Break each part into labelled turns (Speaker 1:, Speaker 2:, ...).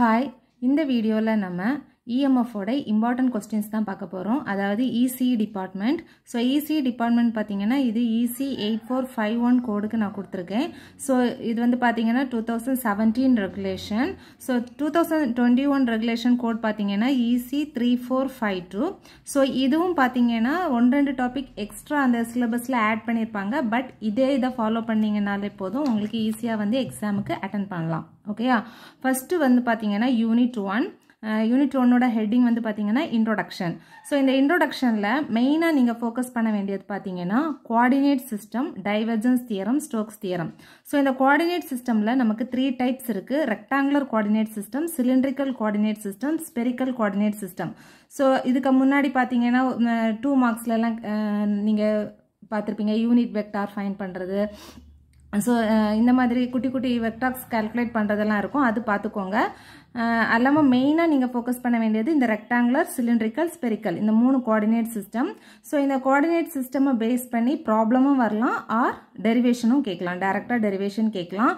Speaker 1: hi இந்த வீடியோவில் நம்ம இஎம்எஃபோட இம்பார்ட்டன்ட் கொஸ்டின்ஸ் தான் பார்க்க போகிறோம் அதாவது EC department so EC department பார்த்தீங்கன்னா இது EC eight four five one கோடுக்கு நான் கொடுத்துருக்கேன் ஸோ இது வந்து பார்த்தீங்கன்னா two thousand seventeen regulation so two thousand twenty one regulation code பார்த்தீங்கன்னா EC three four five two so இதுவும் பார்த்தீங்கன்னா ஒன் ரெண்டு டாபிக் எக்ஸ்ட்ரா அந்த சிலபஸில் ஆட் பண்ணியிருப்பாங்க பட் இதே இதை ஃபாலோ பண்ணிங்கனாலே போதும் உங்களுக்கு ஈஸியாக வந்து எக்ஸாமுக்கு அட்டன் பண்ணலாம் ஓகேயா ஃபஸ்ட்டு வந்து பார்த்தீங்கன்னா யூனிட் ஒன் யூனிட் ஒன்னோட ஹெட்டிங் வந்து பார்த்திங்கன்னா இன்ட்ரோடக்ஷன் ஸோ இந்த இன்ட்ரோடக்ஷனில் மெயினாக நீங்கள் ஃபோக்கஸ் பண்ண வேண்டியது பார்த்தீங்கன்னா coordinate system divergence theorem Stokes theorem so இந்த குவாடினேட் சிஸ்டமில் நமக்கு த்ரீ டைப்ஸ் இருக்குது rectangular coordinate system cylindrical coordinate system spherical coordinate system so இதுக்கு முன்னாடி பார்த்தீங்கன்னா டூ மார்க்ஸ்லலாம் நீங்கள் பார்த்துருப்பீங்க யூனிட் வெக்டார் ஃபைன் பண்ணுறது ஸோ இந்த மாதிரி குட்டி குட்டி வெக்டாக்ஸ் கால்குலேட் பண்ணுறதெல்லாம் இருக்கும் அது பார்த்துக்கோங்க அல்லாமல் மெயினாக நீங்கள் ஃபோக்கஸ் பண்ண வேண்டியது இந்த ரெக்டாங்குலர் சிலிண்ட்ரிக்கல் ஸ்பெரிக்கல் இந்த மூணு கோஆர்டினேட் சிஸ்டம் ஸோ இந்த கோஆர்டினேட் சிஸ்டமை பேஸ் பண்ணி ப்ராப்ளமும் வரலாம் ஆர் டெரிவேஷனும் கேட்கலாம் டேரெக்டாக டெரிவேஷன் கேட்கலாம்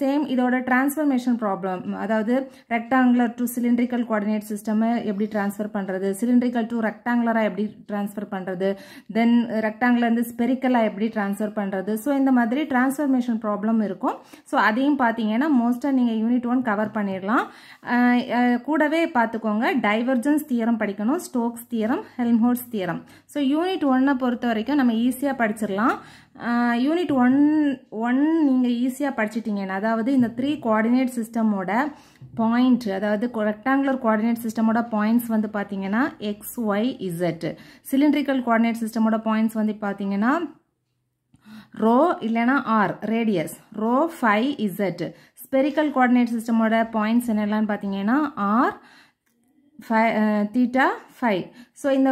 Speaker 1: சேம் இதோட டிரான்ஸ்ஃபர்மேஷன் ப்ராப்ளம் அதாவது ரெக்டாங்குலர் டு சிலிண்ட்ரிக்கல் கோஆர்டினேட் சிஸ்டம்மை எப்படி ட்ரான்ஸ்ஃபர் பண்ணுறது சிலிண்ட்ரிக்கல் டு ரெக்டாங்குலராக எப்படி ட்ரான்ஸ்ஃபர் பண்ணுறது தென் ரெக்டாங்குலர்ந்து ஸ்பெரிக்கலாக எப்படி ட்ரான்ஸ்ஃபர் பண்ணுறது ஸோ இந்த மாதிரி டிரான்ஸ்ஃபர்மேஷன் ப்ராப்ளம் இருக்கும் ஸோ அதையும் பார்த்தீங்கன்னா மோஸ்ட்டாக நீங்கள் யூனிட் ஒன் கவர் பண்ணி பண்ணிடலாம் கூடவே பார்த்துக்கோங்க டைவர்ஜன்ஸ் தியரம் படிக்கணும் Stokes theorem Helmholtz theorem so unit ஒன்னை பொறுத்த வரைக்கும் நம்ம ஈஸியாக படிச்சிடலாம் யூனிட் ஒன் ஒன் நீங்கள் ஈஸியாக படிச்சிட்டிங்கன்னா அதாவது இந்த த்ரீ கோஆர்டினேட் சிஸ்டமோட பாயிண்ட் அதாவது ரெக்டாங்குலர் கோஆர்டினேட் சிஸ்டமோட பாயிண்ட்ஸ் வந்து பார்த்தீங்கன்னா X Y Z cylindrical coordinate சிஸ்டமோட பாயிண்ட்ஸ் வந்து பார்த்தீங்கன்னா ரோ இல்லைனா R radius rho phi Z spherical coordinate சிஸ்டமோட பாயிண்ட்ஸ் என்னெல்லாம் பார்த்தீங்கன்னா R phi theta phi so இந்த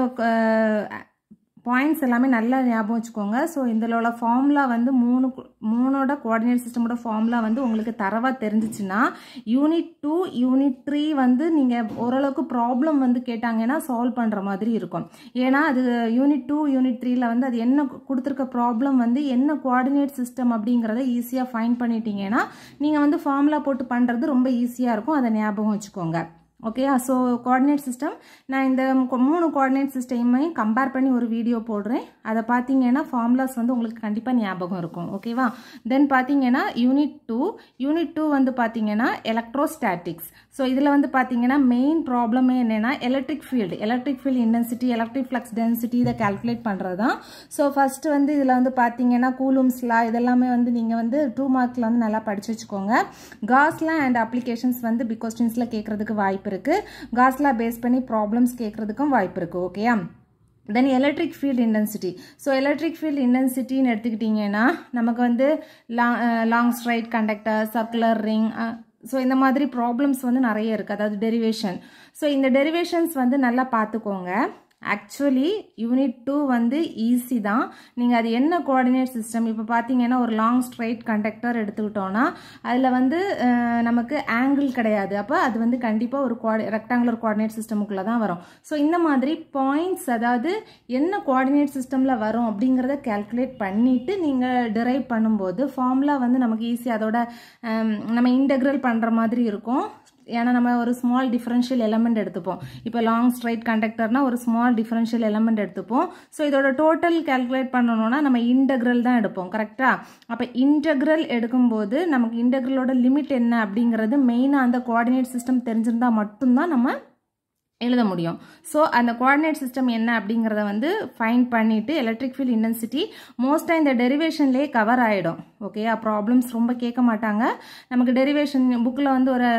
Speaker 1: பாயிண்ட்ஸ் எல்லாமே நல்லா ஞாபகம் வச்சுக்கோங்க ஸோ இதில் ஃபார்முலா வந்து மூணு மூணோட கோஆர்டினேட் சிஸ்டமோட ஃபார்முலா வந்து உங்களுக்கு தரவாக தெரிஞ்சிச்சுன்னா யூனிட் டூ யூனிட் த்ரீ வந்து நீங்கள் ஓரளவுக்கு ப்ராப்ளம் வந்து கேட்டாங்கன்னா சால்வ் பண்ணுற மாதிரி இருக்கும் ஏன்னா அது யூனிட் டூ யூனிட் த்ரீயில் வந்து அது என்ன கொடுத்துருக்க ப்ராப்ளம் வந்து என்ன கோஆர்டினேட் சிஸ்டம் அப்படிங்கிறத ஈஸியாக ஃபைன் பண்ணிட்டீங்கன்னா நீங்கள் வந்து ஃபார்முலா போட்டு பண்ணுறது ரொம்ப ஈஸியாக இருக்கும் அதை ஞாபகம் வச்சுக்கோங்க ஓகேயா ஸோ கோஆர்டினேட் சிஸ்டம் நான் இந்த மூணு கோஆர்டினேட் சிஸ்டமையும் கம்பேர் பண்ணி ஒரு வீடியோ போடுறேன் அதை பார்த்தீங்கன்னா ஃபார்முலாஸ் வந்து உங்களுக்கு கண்டிப்பாக ஞாபகம் இருக்கும் ஓகேவா தென் பார்த்தீங்கன்னா யூனிட் டூ யூனிட் டூ வந்து பார்த்தீங்கன்னா எலக்ட்ரோஸ்டாட்டிக்ஸ் ஸோ இதில் வந்து பார்த்தீங்கன்னா மெயின் ப்ராப்ளமே என்னென்னா electric field electric field intensity electric flux density இதை கேல்குலேட் பண்ணுறது தான் ஸோ ஃபஸ்ட்டு வந்து இதில் வந்து பார்த்தீங்கன்னா கூலூம்ஸ்லாம் இதெல்லாமே வந்து நீங்கள் வந்து டூ மார்க்கில் வந்து நல்லா படிச்சு வச்சுக்கோங்க காஸ்லாம் அண்ட் அப்ளிகேஷன்ஸ் வந்து பிக் கொஸ்டின்ஸில் கேட்குறதுக்கு வாய்ப்பு இருக்குது காஸ்லா பேஸ் பண்ணி ப்ராப்ளம்ஸ் கேட்குறதுக்கும் வாய்ப்பு இருக்குது ஓகேயா then electric field intensity so electric field இன்டென்சிட்டின்னு எடுத்துக்கிட்டிங்கன்னா நமக்கு வந்து long long straight conductor circular ring so இந்த மாதிரி ப்ராப்ளம்ஸ் வந்து நிறைய இருக்குது அதாவது டெரிவேஷன் ஸோ இந்த டெரிவேஷன்ஸ் வந்து நல்லா பார்த்துக்கோங்க ஆக்சுவலி யூனிட் டூ வந்து ஈஸி தான் நீங்கள் அது என்ன கோஆர்டினேட் சிஸ்டம் இப்போ பார்த்தீங்கன்னா ஒரு லாங் ஸ்ட்ரைட் கண்டக்டர் எடுத்துக்கிட்டோன்னா அதில் வந்து நமக்கு ஆங்கிள் கிடையாது அப்போ அது வந்து கண்டிப்பாக ஒரு குவா ரெக்டாங்குலர் கோஆர்டினேட் சிஸ்டமுக்குள்ளே தான் வரும் ஸோ இந்த மாதிரி பாயிண்ட்ஸ் அதாவது என்ன கோஆர்டினேட் சிஸ்டமில் வரும் அப்படிங்கிறத கேல்குலேட் பண்ணிவிட்டு நீங்கள் டிரைவ் பண்ணும்போது ஃபார்முலா வந்து நமக்கு ஈஸியாக அதோட நம்ம இன்டெக்ரல் பண்ணுற மாதிரி இருக்கும் ஏன்னா நம்ம ஒரு ஸ்மால் டிஃப்ரென்ஷியல் எலமெண்ட் எடுத்துப்போம் இப்போ லாங் ஸ்ட்ரைட் கண்டக்டர்னா ஒரு ஸ்மால் டிஃப்ரென்ஷியல் எலமெண்ட் எடுத்துப்போம் ஸோ இதோட டோட்டல் கேல்குலேட் பண்ணணும்னா நம்ம இன்டெக்ரல் தான் எடுப்போம் கரெக்டாக அப்போ இன்டெக்ரல் எடுக்கும்போது நமக்கு இன்டெக்ரலோட லிமிட் என்ன அப்படிங்கிறது மெயினாக அந்த கோஆர்டினேட் சிஸ்டம் தெரிஞ்சிருந்தால் மட்டும்தான் நம்ம எழுத முடியும் ஸோ அந்த கோஆர்டினேட் சிஸ்டம் என்ன அப்படிங்கிறத வந்து ஃபைன் பண்ணிவிட்டு எலக்ட்ரிக் ஃபீல்ட் இன்டென்சிட்டி மோஸ்ட்டாக இந்த டெரிவேஷன்லேயே கவர் ஆகிடும் ஓகேயா ப்ராப்ளம்ஸ் ரொம்ப கேட்க மாட்டாங்க நமக்கு டெரிவேஷன் புக்கில் வந்து ஒரு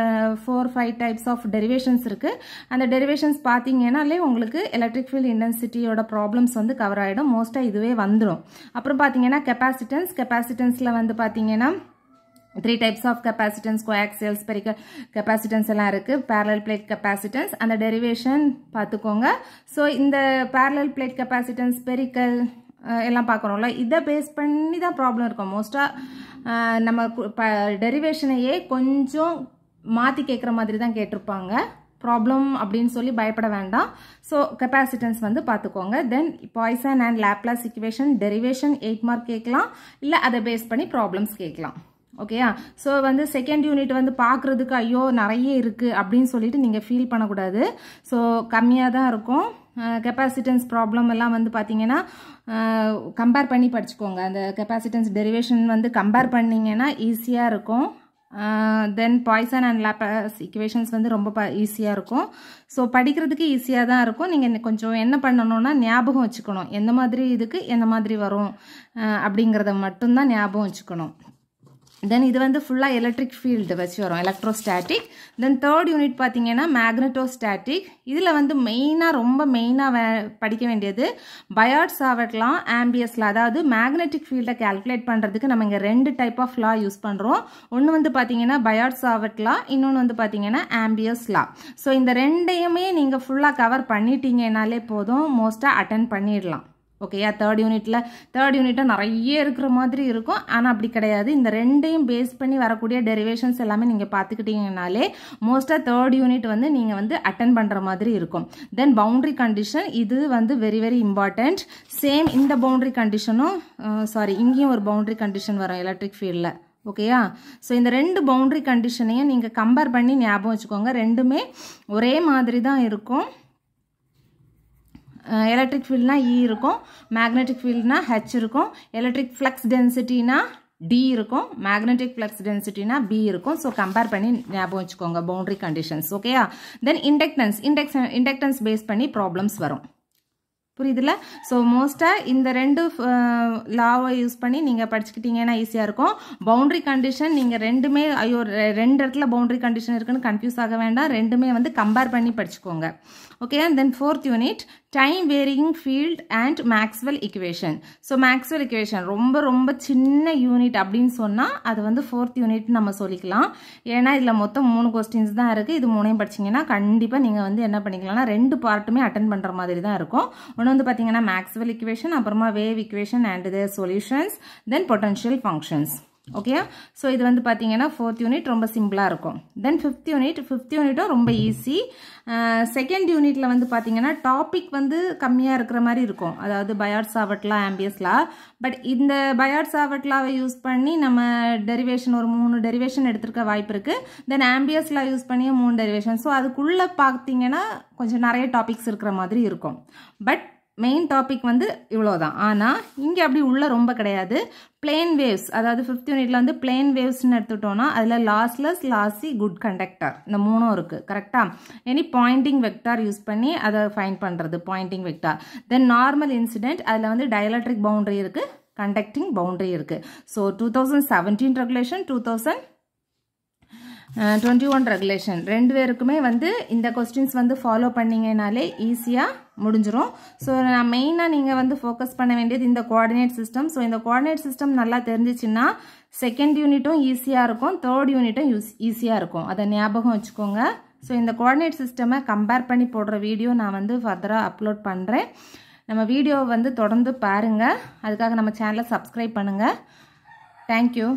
Speaker 1: four five types of derivations இருக்குது அந்த டெரிவேஷன்ஸ் பார்த்தீங்கன்னாலே உங்களுக்கு எலக்ட்ரிக் ஃபீல்ட் இன்டென்சிட்டியோட ப்ராப்ளம்ஸ் வந்து கவர் ஆகிடும் மோஸ்ட்டாக இதுவே வந்துடும் அப்புறம் பார்த்தீங்கன்னா கெப்பாசிட்டன்ஸ் கெப்பாசிட்டன்ஸில் வந்து பார்த்தீங்கன்னா three types of capacitance coaxial spherical capacitance எல்லாம் இருக்குது பேரல் பிளேட் கெப்பாசிட்டன்ஸ் அந்த டெரிவேஷன் பார்த்துக்கோங்க ஸோ இந்த பேரலல் பிளேட் கெப்பாசிட்டன்ஸ் பெரிக்கல் எல்லாம் பார்க்குறோம்ல இதை பேஸ் பண்ணி தான் ப்ராப்ளம் இருக்கும் மோஸ்ட்டாக நம்ம டெரிவேஷனையே கொஞ்சம் மாற்றி கேட்குற மாதிரி தான் கேட்டிருப்பாங்க ப்ராப்ளம் அப்படின்னு சொல்லி பயப்பட வேண்டாம் ஸோ கெப்பாசிட்டன்ஸ் வந்து பார்த்துக்கோங்க then Poisson and Laplace equation derivation eight mark கேட்கலாம் இல்லை அதை பேஸ் பண்ணி ப்ராப்ளம்ஸ் கேட்கலாம் ஓகேயா ஸோ வந்து செகண்ட் யூனிட் வந்து பார்க்குறதுக்கு ஐயோ நிறைய இருக்குது அப்படின்னு சொல்லிட்டு நீங்கள் ஃபீல் பண்ணக்கூடாது ஸோ கம்மியாக தான் இருக்கும் கெப்பாசிட்டன்ஸ் ப்ராப்ளம் எல்லாம் வந்து பார்த்தீங்கன்னா கம்பேர் பண்ணி படிச்சுக்கோங்க அந்த கெப்பாசிட்டன்ஸ் டெரிவேஷன் வந்து கம்பேர் பண்ணிங்கன்னா ஈஸியாக இருக்கும் then Poisson and Laplace equations வந்து ரொம்ப ப ஈஸியாக இருக்கும் ஸோ படிக்கிறதுக்கு ஈஸியாக தான் இருக்கும் நீங்கள் கொஞ்சம் என்ன பண்ணணும்னா ஞாபகம் வச்சுக்கணும் எந்த மாதிரி இதுக்கு எந்த மாதிரி வரும் அப்படிங்கிறத மட்டும்தான் ஞாபகம் வச்சுக்கணும் தென் இது வந்து ஃபுல்லாக எலக்ட்ரிக் ஃபீல்டு வச்சு வரும் எலக்ட்ரோஸ்டாட்டிக் தென் தேர்ட் யூனிட் பார்த்தீங்கன்னா மேக்னட்டோஸ்டாட்டிக் இதில் வந்து மெயினாக ரொம்ப மெயினாக வே படிக்க வேண்டியது பயாட்ஸ் ஆவட்லாம் ஆம்பியஸில் அதாவது மேக்னெட்டிக் ஃபீல்டை கேல்குலேட் பண்ணுறதுக்கு நம்ம இங்கே ரெண்டு டைப் ஆஃப் லா யூஸ் பண்ணுறோம் ஒன்று வந்து பார்த்தீங்கன்னா பயாட்ஸ் ஆவட்லா இன்னொன்று வந்து பார்த்தீங்கன்னா ஆம்பியஸ் லா ஸோ இந்த ரெண்டையுமே நீங்கள் ஃபுல்லாக கவர் பண்ணிட்டீங்கனாலே போதும் மோஸ்ட்டாக அட்டன் பண்ணிடலாம் ஓகேயா தேர்ட் யூனிட்டில் தேர்ட் யூனிட்டும் நிறைய இருக்கிற மாதிரி இருக்கும் ஆனால் அப்படி கிடையாது இந்த ரெண்டையும் பேஸ் பண்ணி வரக்கூடிய டெரிவேஷன்ஸ் எல்லாமே நீங்கள் பார்த்துக்கிட்டீங்கனாலே மோஸ்ட்டாக தேர்ட் யூனிட் வந்து நீங்கள் வந்து அட்டன் பண்ணுற மாதிரி இருக்கும் தென் பவுண்ட்ரி கண்டிஷன் இது வந்து வெரி வெரி இம்பார்ட்டண்ட் சேம் இந்த பவுண்ட்ரி கண்டிஷனும் சாரி இங்கேயும் ஒரு பவுண்ட்ரி கண்டிஷன் வரும் எலக்ட்ரிக் ஃபீல்டில் ஓகேயா ஸோ இந்த ரெண்டு பவுண்ட்ரி கண்டிஷனையும் நீங்கள் கம்பேர் பண்ணி ஞாபகம் வச்சுக்கோங்க ரெண்டுமே ஒரே மாதிரி தான் இருக்கும் எலக்ட்ரிக் ஃபீல்ட்னா இ இருக்கும் மேக்னெட்டிக் ஃபீல்ட்னா ஹெச் இருக்கும் எலக்ட்ரிக் ஃப்ளக்ஸ் டென்சிட்டினா டி இருக்கும் மேக்னெட்டிக் ஃப்ளக்ஸ் டென்சிட்டினா பி இருக்கும் ஸோ கம்பேர் பண்ணி ஞாபகம் வச்சுக்கோங்க பவுண்டரி கண்டிஷன்ஸ் ஓகேயா then inductance index inductance base பண்ணி ப்ராப்ளம்ஸ் வரும் புரியுதுல ஸோ மோஸ்ட்டாக இந்த ரெண்டு லாவை யூஸ் பண்ணி நீங்கள் படிச்சுக்கிட்டீங்கன்னா ஈஸியாக இருக்கும் பவுண்ட்ரி கண்டிஷன் நீங்கள் ரெண்டுமே ஐயோ ரெண்டு இடத்துல பவுண்ட்ரி கண்டிஷன் இருக்குன்னு கன்ஃபியூஸ் ஆக வேண்டாம் ரெண்டுமே வந்து கம்பேர் பண்ணி படிச்சுக்கோங்க okay and then fourth unit time varying field and maxwell equation so maxwell equation ரொம்ப ரொம்ப சின்ன யூனிட் அப்படின்னு சொன்னால் அது வந்து ஃபோர்த் யூனிட் நம்ம சொல்லிக்கலாம் ஏன்னா இதில் மொத்தம் மூணு கொஸ்டின்ஸ் தான் இருக்குது இது மூணையும் படிச்சிங்கன்னா கண்டிப்பாக நீங்கள் வந்து என்ன பண்ணிக்கலாம்னா ரெண்டு பார்ட்டுமே அட்டன் பண்ணுற மாதிரி தான் இருக்கும் ஒன்று வந்து பார்த்தீங்கன்னா மேக்ஸ்வெல் இக்குவேஷன் அப்புறமா wave equation and their solutions then potential functions okay so இது வந்து பார்த்தீங்கன்னா ஃபோர்த் யூனிட் ரொம்ப சிம்பிளாக இருக்கும் தென் ஃபிஃப்த் யூனிட் ஃபிஃப்த் யூனிட்டும் ரொம்ப ஈஸி செகண்ட் யூனிட்டில் வந்து பார்த்தீங்கன்னா டாபிக் வந்து கம்மியாக இருக்கிற மாதிரி இருக்கும் அதாவது பயாட்ஸ் சாவட்லா ஆம்பியஸ்லா பட் இந்த பயாட்ஸ் சாவட்லாவை யூஸ் பண்ணி நம்ம டெரிவேஷன் ஒரு மூணு டெரிவேஷன் எடுத்திருக்க வாய்ப்பு இருக்குது தென் ஆம்பியஸ்லா யூஸ் பண்ணியும் மூணு டெரிவேஷன் ஸோ அதுக்குள்ளே பார்த்தீங்கன்னா கொஞ்சம் நிறைய டாபிக்ஸ் இருக்கிற மாதிரி இருக்கும் பட் மெயின் டாபிக் வந்து இவ்வளோ தான் ஆனால் இங்கே அப்படி உள்ளே ரொம்ப கிடையாது பிளேன் வேவ்ஸ் அதாவது ஃபிஃப்த் யூனிட்டில் வந்து பிளேன் வேவ்ஸ்னு எடுத்துட்டோம்னா அதில் லாஸ்லெஸ் லாஸி குட் கண்டக்டர் இந்த மூணும் இருக்குது கரெக்டாக எனி பாயிண்டிங் வெக்டார் யூஸ் பண்ணி அதை ஃபைன் பண்ணுறது Poynting vector then normal incident அதில் வந்து டயலக்ட்ரிக் பவுண்ட்ரி இருக்குது கண்டக்டிங் பவுண்ட்ரி இருக்குது so two thousand seventeen regulation two thousand twenty one regulation ரெண்டு பேருக்குமே வந்து இந்த கொஸ்டின்ஸ் வந்து ஃபாலோ பண்ணிங்கனாலே ஈஸியாக முடிஞ்சிடும் ஸோ நான் மெயினாக நீங்கள் வந்து ஃபோக்கஸ் பண்ண வேண்டியது இந்த கோஆர்டினேட் சிஸ்டம் ஸோ இந்த கோஆர்டினேட் சிஸ்டம் நல்லா தெரிஞ்சிச்சின்னா செகண்ட் யூனிட்டும் ஈஸியாக இருக்கும் தேர்ட் யூனிட்டும் யூஸ் ஈஸியாக இருக்கும் அதை ஞாபகம் வச்சுக்கோங்க ஸோ இந்த கோஆர்டினேட் சிஸ்டமை கம்பேர் பண்ணி போடுற வீடியோ நான் வந்து ஃபர்தராக அப்லோட் பண்ணுறேன் நம்ம வீடியோவை வந்து தொடர்ந்து பாருங்கள் அதுக்காக நம்ம சேனலை சப்ஸ்கிரைப் பண்ணுங்கள் தேங்க்யூ